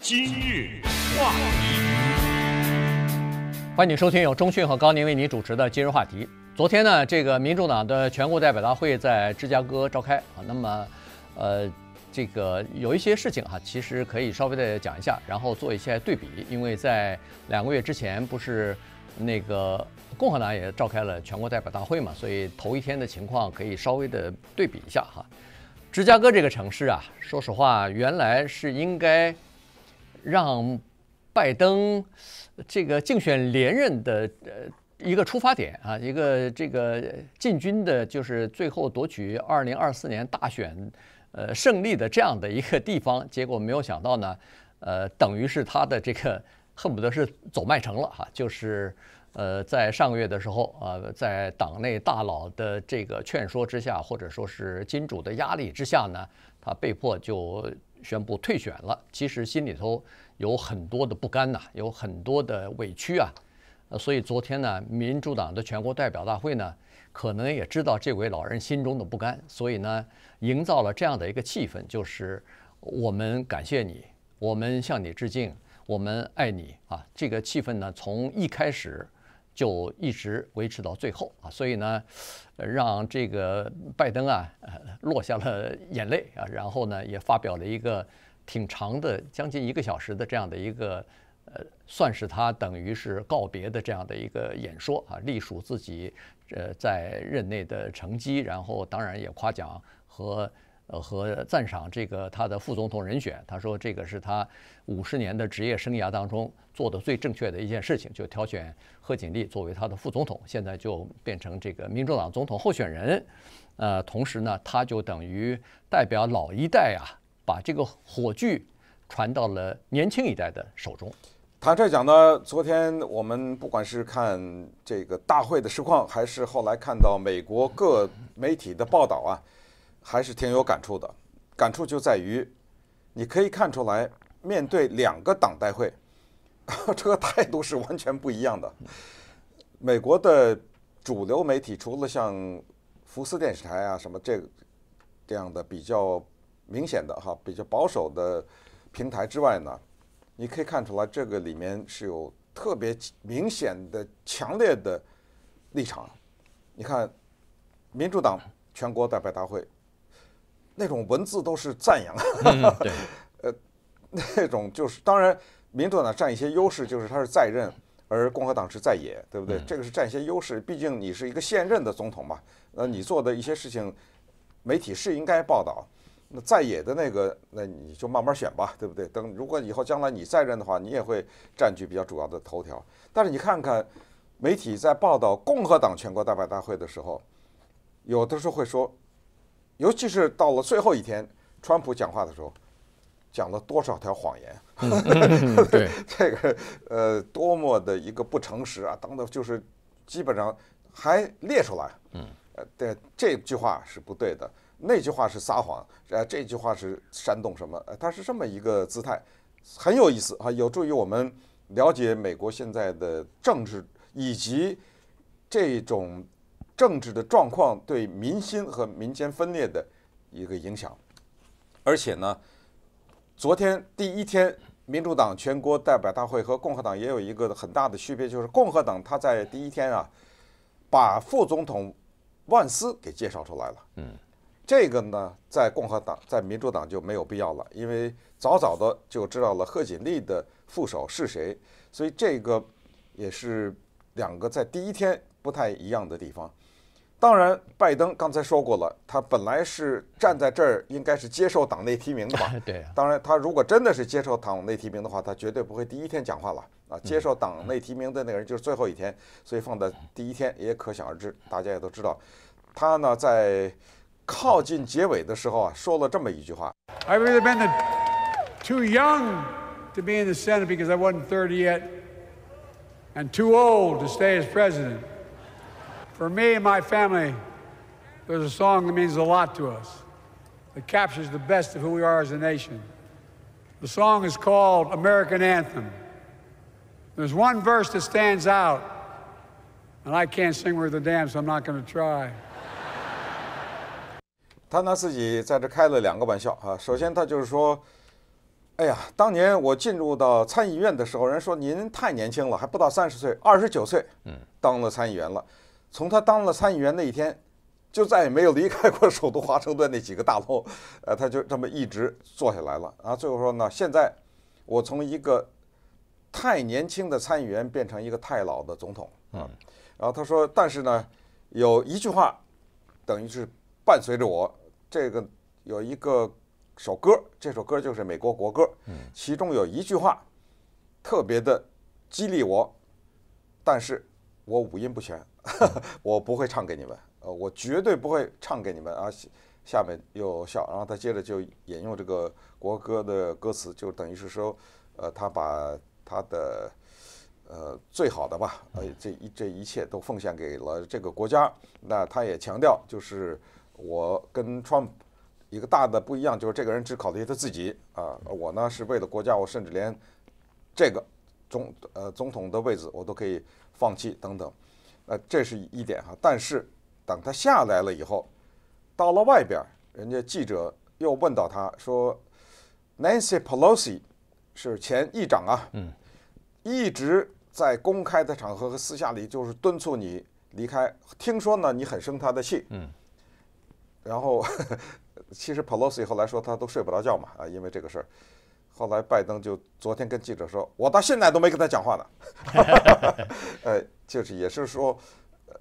今日话题，欢迎收听由中讯和高宁为您主持的今日话题。昨天呢，这个民主党的全国代表大会在芝加哥召开啊，那么，呃，这个有一些事情哈，其实可以稍微的讲一下，然后做一些对比，因为在两个月之前不是那个共和党也召开了全国代表大会嘛，所以头一天的情况可以稍微的对比一下哈。芝加哥这个城市啊，说实话，原来是应该。让拜登这个竞选连任的呃一个出发点啊，一个这个进军的就是最后夺取二零二四年大选呃胜利的这样的一个地方，结果没有想到呢，呃，等于是他的这个恨不得是走麦城了哈，就是呃在上个月的时候啊，在党内大佬的这个劝说之下，或者说是金主的压力之下呢，他被迫就宣布退选了。其实心里头。有很多的不甘呐，有很多的委屈啊，所以昨天呢，民主党的全国代表大会呢，可能也知道这位老人心中的不甘，所以呢，营造了这样的一个气氛，就是我们感谢你，我们向你致敬，我们爱你啊。这个气氛呢，从一开始就一直维持到最后啊，所以呢，让这个拜登啊，落下了眼泪啊，然后呢，也发表了一个。挺长的，将近一个小时的这样的一个呃，算是他等于是告别的这样的一个演说啊，隶属自己呃在任内的成绩，然后当然也夸奖和呃和赞赏这个他的副总统人选。他说这个是他五十年的职业生涯当中做的最正确的一件事情，就挑选贺锦丽作为他的副总统，现在就变成这个民主党总统候选人。呃，同时呢，他就等于代表老一代啊。把这个火炬传到了年轻一代的手中。坦率讲的，昨天我们不管是看这个大会的实况，还是后来看到美国各媒体的报道啊，还是挺有感触的。感触就在于，你可以看出来，面对两个党代会，这个态度是完全不一样的。美国的主流媒体，除了像福斯电视台啊什么这个这样的比较。明显的哈比较保守的平台之外呢，你可以看出来，这个里面是有特别明显的、强烈的立场。你看，民主党全国代表大会那种文字都是赞扬，呃，那种就是当然，民主党占一些优势，就是它是在任，而共和党是在野，对不对？这个是占一些优势，毕竟你是一个现任的总统嘛，那你做的一些事情，媒体是应该报道。那在野的那个，那你就慢慢选吧，对不对？等如果以后将来你在任的话，你也会占据比较主要的头条。但是你看看，媒体在报道共和党全国代表大会的时候，有的时候会说，尤其是到了最后一天，川普讲话的时候，讲了多少条谎言？对，这个呃，多么的一个不诚实啊！等等，就是基本上还列出来，嗯，呃，对，这句话是不对的。那句话是撒谎，呃，这句话是煽动什么？呃，他是这么一个姿态，很有意思啊，有助于我们了解美国现在的政治以及这种政治的状况对民心和民间分裂的一个影响。而且呢，昨天第一天民主党全国代表大会和共和党也有一个很大的区别，就是共和党他在第一天啊，把副总统万斯给介绍出来了。嗯。这个呢，在共和党，在民主党就没有必要了，因为早早的就知道了贺锦丽的副手是谁，所以这个也是两个在第一天不太一样的地方。当然，拜登刚才说过了，他本来是站在这儿，应该是接受党内提名的吧？对。当然，他如果真的是接受党内提名的话，他绝对不会第一天讲话了啊！接受党内提名的那个人就是最后一天，所以放在第一天也可想而知。大家也都知道，他呢在。靠近结尾的时候啊，说了这么一句话：“I've either been the, too young to be in the Senate because I wasn't 30 yet, and too old to stay as president. For me and my family, there's a song that means a lot to us, that captures the best of who we are as a nation. The song is called American Anthem. There's one verse that stands out, and I can't sing worth a damn, so I'm not going to try. 他呢自己在这开了两个玩笑啊。首先，他就是说：“哎呀，当年我进入到参议院的时候，人说您太年轻了，还不到三十岁，二十九岁，嗯，当了参议员了。从他当了参议员那一天，就再也没有离开过首都华盛顿那几个大楼，呃，他就这么一直坐下来了。啊，最后说呢，现在我从一个太年轻的参议员变成一个太老的总统，嗯。然后他说，但是呢，有一句话，等于是伴随着我。”这个有一个首歌，这首歌就是美国国歌，其中有一句话特别的激励我，但是我五音不全，我不会唱给你们，呃，我绝对不会唱给你们啊。下面又笑，然后他接着就引用这个国歌的歌词，就等于是说，呃，他把他的呃最好的吧，呃这一这一切都奉献给了这个国家。那他也强调就是。我跟 Trump 一个大的不一样，就是这个人只考虑他自己啊。我呢是为了国家，我甚至连这个总呃总统的位置我都可以放弃等等。呃，这是一点哈。但是等他下来了以后，到了外边，人家记者又问到他说：“Nancy Pelosi 是前议长啊，嗯，一直在公开的场合和私下里就是敦促你离开。听说呢，你很生他的气，嗯。”然后，其实 Pelosi 后来说，他都睡不着觉嘛啊，因为这个事儿。后来拜登就昨天跟记者说：“我到现在都没跟他讲话呢。”呃，就是也是说，呃，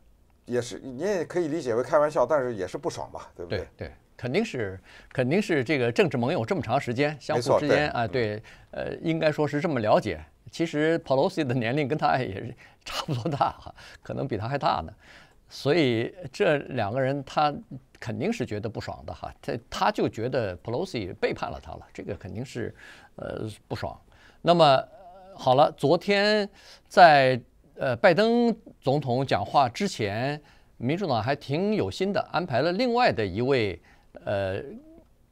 也是你也可以理解为开玩笑，但是也是不爽吧，对不对？对，肯定是，肯定是这个政治盟友这么长时间相互之间啊，对，呃，应该说是这么了解。其实 Pelosi 的年龄跟他也是差不多大哈，可能比他还大呢。所以这两个人他肯定是觉得不爽的哈，他他就觉得 Pelosi 背叛了他了，这个肯定是呃不爽。那么好了，昨天在呃拜登总统讲话之前，民主党还挺有心的，安排了另外的一位呃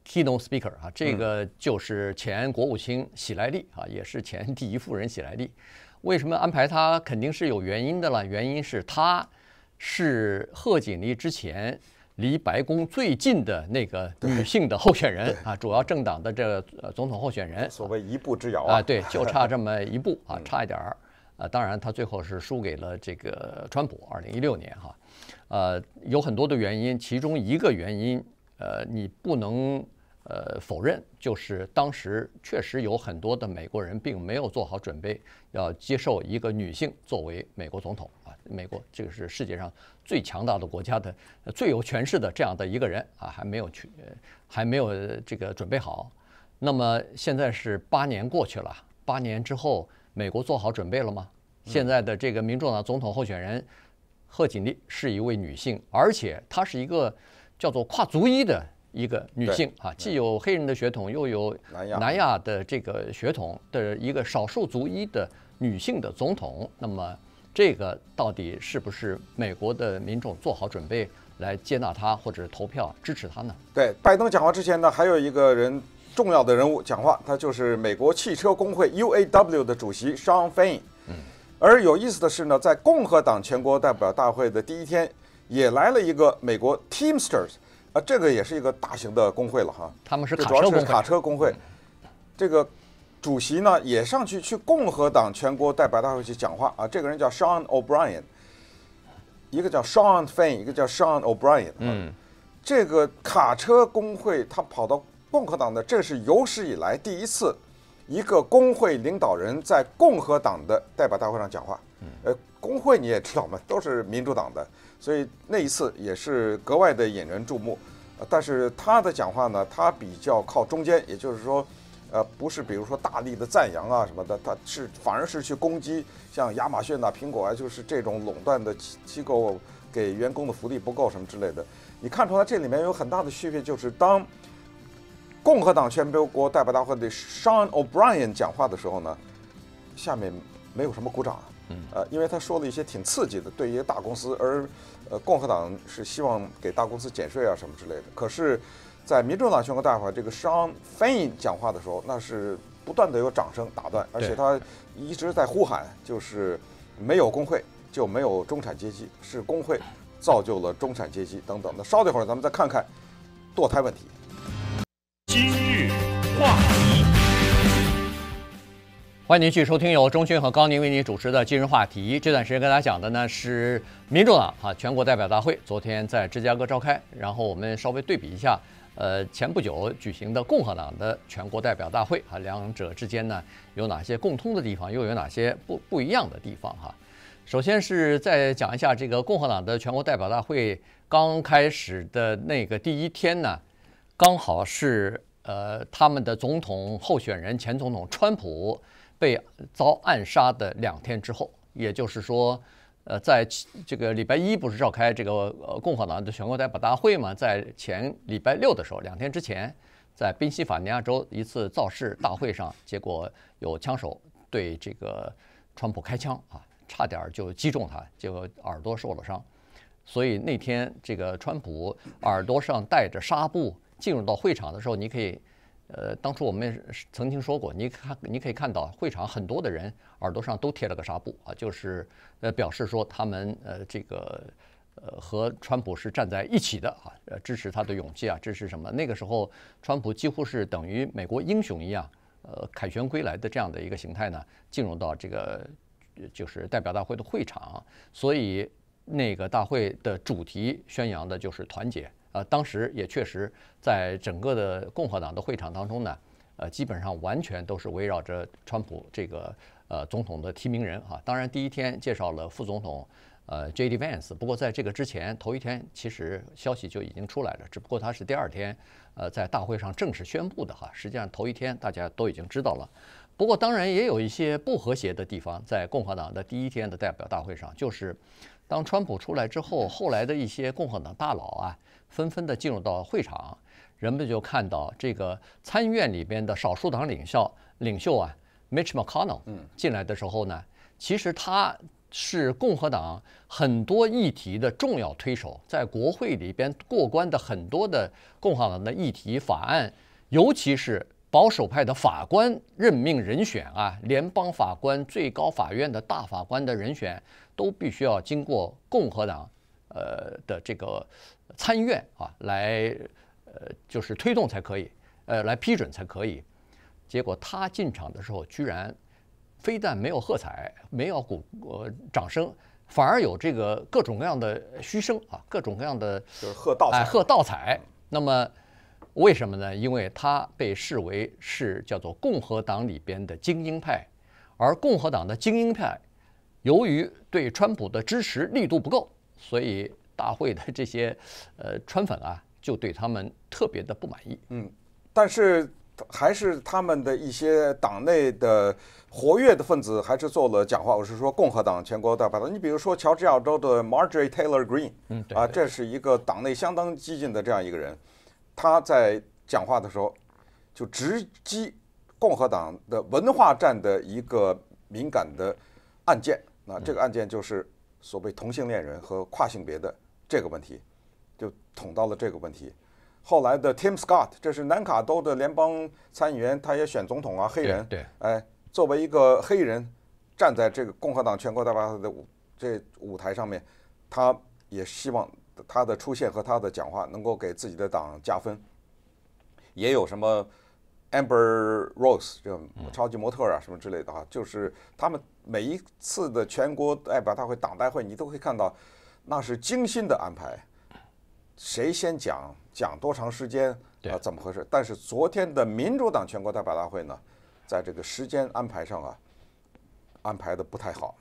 keynote speaker 啊，这个就是前国务卿喜来利啊，也是前第一夫人喜来利。为什么安排他？肯定是有原因的了，原因是他。是贺锦丽之前离白宫最近的那个女性的候选人啊，主要政党的这个总统候选人，所谓一步之遥啊，对，就差 这么一步啊，差一点儿啊。当然，她最后是输给了这个川普。二零一六年哈，呃，有很多的原因，其中一个原因，呃，你不能呃否认，就是当时确实有很多的美国人并没有做好准备，要接受一个女性作为美国总统。美国这个是世界上最强大的国家的最有权势的这样的一个人啊，还没有去，还没有这个准备好。那么现在是八年过去了，八年之后，美国做好准备了吗？现在的这个民主党总统候选人贺锦丽是一位女性，而且她是一个叫做跨族裔的一个女性啊，既有黑人的血统，又有南亚的这个血统的一个少数族裔的女性的总统。那么。这个到底是不是美国的民众做好准备来接纳他或者投票支持他呢？对，拜登讲话之前呢，还有一个人重要的人物讲话，他就是美国汽车工会 UAW 的主席 Sean f a n e 嗯，而有意思的是呢，在共和党全国代表大会的第一天，也来了一个美国 Teamsters，啊，这个也是一个大型的工会了哈，他们是主要是卡车工会，这个。主席呢也上去去共和党全国代表大会去讲话啊，这个人叫 Sean O'Brien，一个叫 Sean f a e n 一个叫 Sean O'Brien。嗯，这个卡车工会他跑到共和党的，这是有史以来第一次一个工会领导人在共和党的代表大会上讲话。呃，工会你也知道嘛，都是民主党的，所以那一次也是格外的引人注目。但是他的讲话呢，他比较靠中间，也就是说。呃，不是，比如说大力的赞扬啊什么的，他是反而是去攻击像亚马逊呐、苹果啊，就是这种垄断的机构给员工的福利不够什么之类的。你看出来这里面有很大的区别，就是当共和党全国代表大会的肖恩· r 布莱恩讲话的时候呢，下面没有什么鼓掌，呃，因为他说了一些挺刺激的，对一些大公司，而呃，共和党是希望给大公司减税啊什么之类的，可是。在民主党全国大会这个商翻译讲话的时候，那是不断的有掌声打断，而且他一直在呼喊，就是没有工会就没有中产阶级，是工会造就了中产阶级等等那稍等一会儿，咱们再看看堕胎问题。今日话题，欢迎您去收听由钟军和高宁为您主持的《今日话题》。这段时间跟大家讲的呢是民主党啊全国代表大会昨天在芝加哥召开，然后我们稍微对比一下。呃，前不久举行的共和党的全国代表大会啊，两者之间呢有哪些共通的地方，又有哪些不不一样的地方哈？首先是再讲一下这个共和党的全国代表大会刚开始的那个第一天呢，刚好是呃他们的总统候选人前总统川普被遭暗杀的两天之后，也就是说。呃，在这个礼拜一不是召开这个呃共和党的全国代表大会嘛？在前礼拜六的时候，两天之前，在宾夕法尼亚州一次造势大会上，结果有枪手对这个川普开枪啊，差点就击中他，结果耳朵受了伤。所以那天这个川普耳朵上戴着纱布进入到会场的时候，你可以。呃，当初我们曾经说过，你看，你可以看到会场很多的人耳朵上都贴了个纱布啊，就是呃表示说他们呃这个呃和川普是站在一起的啊，支持他的勇气啊，支持什么？那个时候川普几乎是等于美国英雄一样，呃，凯旋归来的这样的一个形态呢，进入到这个就是代表大会的会场，所以那个大会的主题宣扬的就是团结。呃，当时也确实，在整个的共和党的会场当中呢，呃，基本上完全都是围绕着川普这个呃总统的提名人哈。当然，第一天介绍了副总统呃 J.D. Vance，不过在这个之前头一天其实消息就已经出来了，只不过他是第二天呃在大会上正式宣布的哈。实际上头一天大家都已经知道了。不过当然也有一些不和谐的地方，在共和党的第一天的代表大会上，就是当川普出来之后，后来的一些共和党大佬啊。纷纷的进入到会场，人们就看到这个参议院里边的少数党领袖领袖啊，Mitch McConnell，嗯，进来的时候呢，其实他是共和党很多议题的重要推手，在国会里边过关的很多的共和党的议题法案，尤其是保守派的法官任命人选啊，联邦法官、最高法院的大法官的人选，都必须要经过共和党。呃的这个参议院啊，来呃就是推动才可以，呃来批准才可以。结果他进场的时候，居然非但没有喝彩，没有鼓掌声，反而有这个各种各样的嘘声啊，各种各样的就是喝倒彩。喝倒彩。那么为什么呢？因为他被视为是叫做共和党里边的精英派，而共和党的精英派由于对川普的支持力度不够。所以大会的这些呃川粉啊，就对他们特别的不满意。嗯，但是还是他们的一些党内的活跃的分子还是做了讲话。我是说共和党全国代表大你比如说乔治亚州的 Marjorie Taylor Greene，嗯，啊，这是一个党内相当激进的这样一个人，他在讲话的时候就直击共和党的文化战的一个敏感的案件。那这个案件就是。所谓同性恋人和跨性别的这个问题，就捅到了这个问题。后来的 Tim Scott，这是南卡都的联邦参议员，他也选总统啊，黑人。对，哎，作为一个黑人，站在这个共和党全国代表大的舞这舞台上面，他也希望他的出现和他的讲话能够给自己的党加分。也有什么？Amber Rose 这种超级模特啊，什么之类的啊，就是他们每一次的全国代表大会、党代会，你都会看到，那是精心的安排，谁先讲，讲多长时间，啊，怎么回事？但是昨天的民主党全国代表大会呢，在这个时间安排上啊，安排的不太好，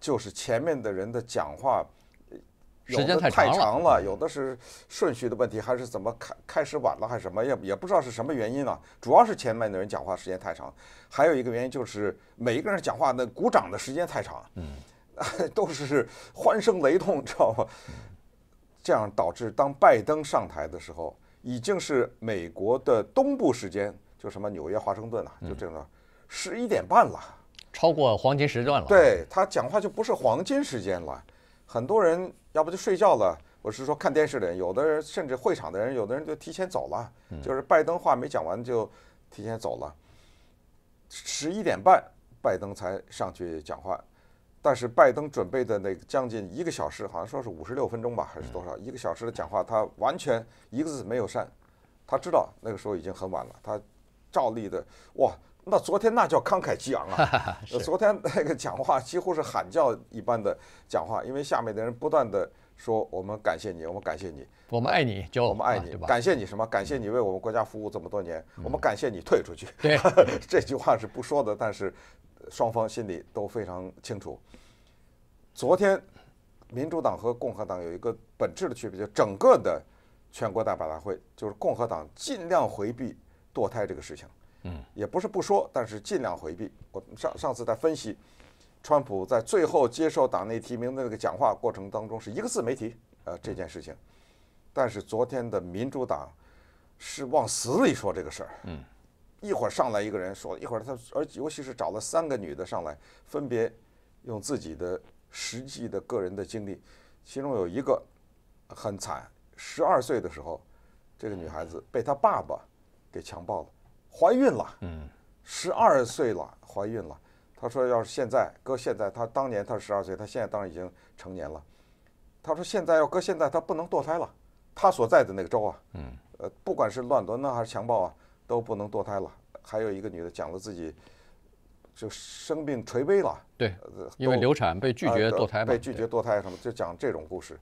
就是前面的人的讲话。时间太长了，有的是顺序的问题，还是怎么开开始晚了，还是什么也也不知道是什么原因啊？主要是前面的人讲话时间太长，还有一个原因就是每一个人讲话那鼓掌的时间太长，嗯，都是欢声雷动，知道吗？这样导致当拜登上台的时候，已经是美国的东部时间，就什么纽约、华盛顿啊，就这个十一点半了，超过黄金时段了，对他讲话就不是黄金时间了。很多人要不就睡觉了，我是说看电视的人，有的人甚至会场的人，有的人就提前走了，就是拜登话没讲完就提前走了。十一点半，拜登才上去讲话，但是拜登准备的那个将近一个小时，好像说是五十六分钟吧，还是多少？一个小时的讲话，他完全一个字没有删，他知道那个时候已经很晚了，他照例的哇。那昨天那叫慷慨激昂啊！昨天那个讲话几乎是喊叫一般的讲话，因为下面的人不断的说：“我们感谢你，我们感谢你，我们爱你，就我们爱你，感谢你什么？感谢你为我们国家服务这么多年。我们感谢你退出去。”对，这句话是不说的，但是双方心里都非常清楚。昨天民主党和共和党有一个本质的区别，就整个的全国代表大会，就是共和党尽量回避堕胎这个事情。嗯，也不是不说，但是尽量回避。我上上次在分析川普在最后接受党内提名的那个讲话过程当中，是一个字没提呃这件事情。但是昨天的民主党是往死里说这个事儿。嗯，一会儿上来一个人说，一会儿他，而尤其是找了三个女的上来，分别用自己的实际的个人的经历，其中有一个很惨，十二岁的时候，这个女孩子被她爸爸给强暴了。怀孕了，嗯，十二岁了，怀孕了。她说，要是现在，搁现在，她当年她十二岁，她现在当然已经成年了。她说，现在要搁现在，她不能堕胎了。她所在的那个州啊，嗯，呃，不管是乱伦呢还是强暴啊，都不能堕胎了。还有一个女的讲了自己就生病垂危了，对，因为流产被拒绝堕胎，被拒绝堕胎什么，就讲这种故事。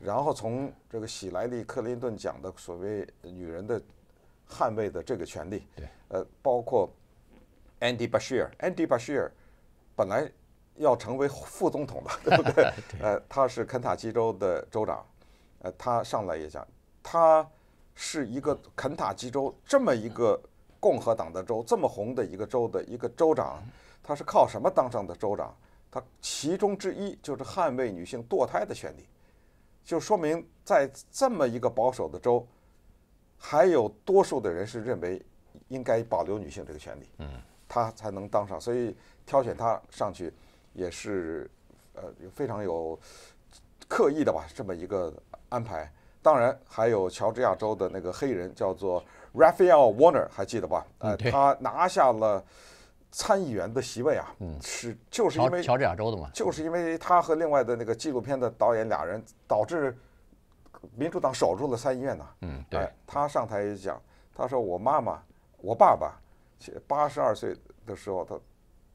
然后从这个喜来利克林顿讲的所谓女人的。捍卫的这个权利，呃，包括 Andy Bashir，Andy Bashir 本来要成为副总统的，对对？不 呃，他是肯塔基州的州长，呃，他上来也讲，他是一个肯塔基州这么一个共和党的州，这么红的一个州的一个州长，他是靠什么当上的州长？他其中之一就是捍卫女性堕胎的权利，就说明在这么一个保守的州。还有多数的人是认为应该保留女性这个权利，嗯，她才能当上，所以挑选她上去也是呃非常有刻意的吧，这么一个安排。当然还有乔治亚州的那个黑人，叫做 Raphael Warner，还记得吧？呃，他拿下了参议员的席位啊，嗯，是就是因为乔治亚州的嘛，就是因为他和另外的那个纪录片的导演俩人导致。民主党守住了参议院呢。嗯，对，他上台也讲，他说我妈妈，我爸爸，八十二岁的时候，他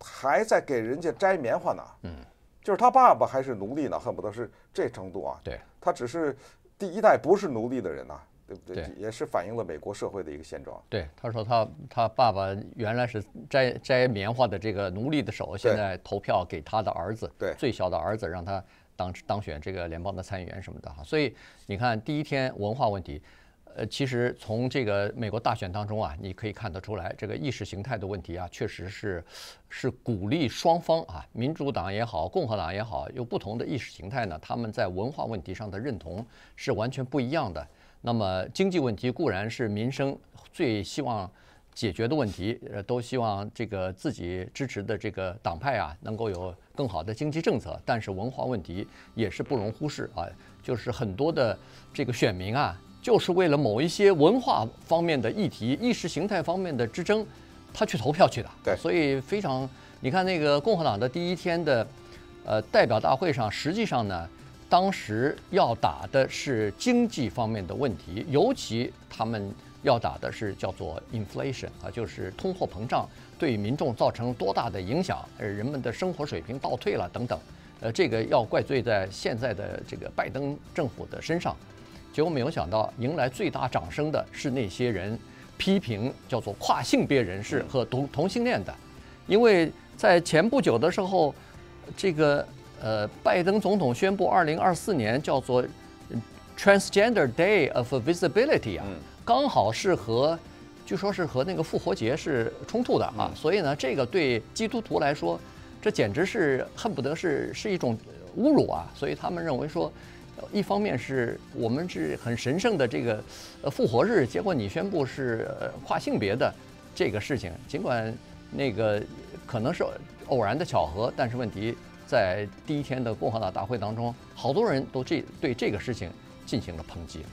还在给人家摘棉花呢，嗯，就是他爸爸还是奴隶呢，恨不得是这程度啊，对，他只是第一代不是奴隶的人呐，对不对？对，也是反映了美国社会的一个现状。对，他说他他爸爸原来是摘摘棉花的这个奴隶的手，现在投票给他的儿子，对，最小的儿子让他。当当选这个联邦的参议员什么的哈，所以你看第一天文化问题，呃，其实从这个美国大选当中啊，你可以看得出来，这个意识形态的问题啊，确实是是鼓励双方啊，民主党也好，共和党也好，有不同的意识形态呢，他们在文化问题上的认同是完全不一样的。那么经济问题固然是民生最希望。解决的问题，呃，都希望这个自己支持的这个党派啊，能够有更好的经济政策。但是文化问题也是不容忽视啊，就是很多的这个选民啊，就是为了某一些文化方面的议题、意识形态方面的之争，他去投票去的。对，所以非常，你看那个共和党的第一天的，呃，代表大会上，实际上呢，当时要打的是经济方面的问题，尤其他们。要打的是叫做 inflation 啊，就是通货膨胀对民众造成多大的影响？呃，人们的生活水平倒退了等等，呃，这个要怪罪在现在的这个拜登政府的身上。结果没有想到，迎来最大掌声的是那些人批评叫做跨性别人士和同同性恋的，因为在前不久的时候，这个呃，拜登总统宣布二零二四年叫做 transgender day of visibility 啊。刚好是和，据说是和那个复活节是冲突的啊，所以呢，这个对基督徒来说，这简直是恨不得是是一种侮辱啊！所以他们认为说，一方面是我们是很神圣的这个呃复活日，结果你宣布是跨性别的这个事情，尽管那个可能是偶然的巧合，但是问题在第一天的共和党大会当中，好多人都这对这个事情进行了抨击。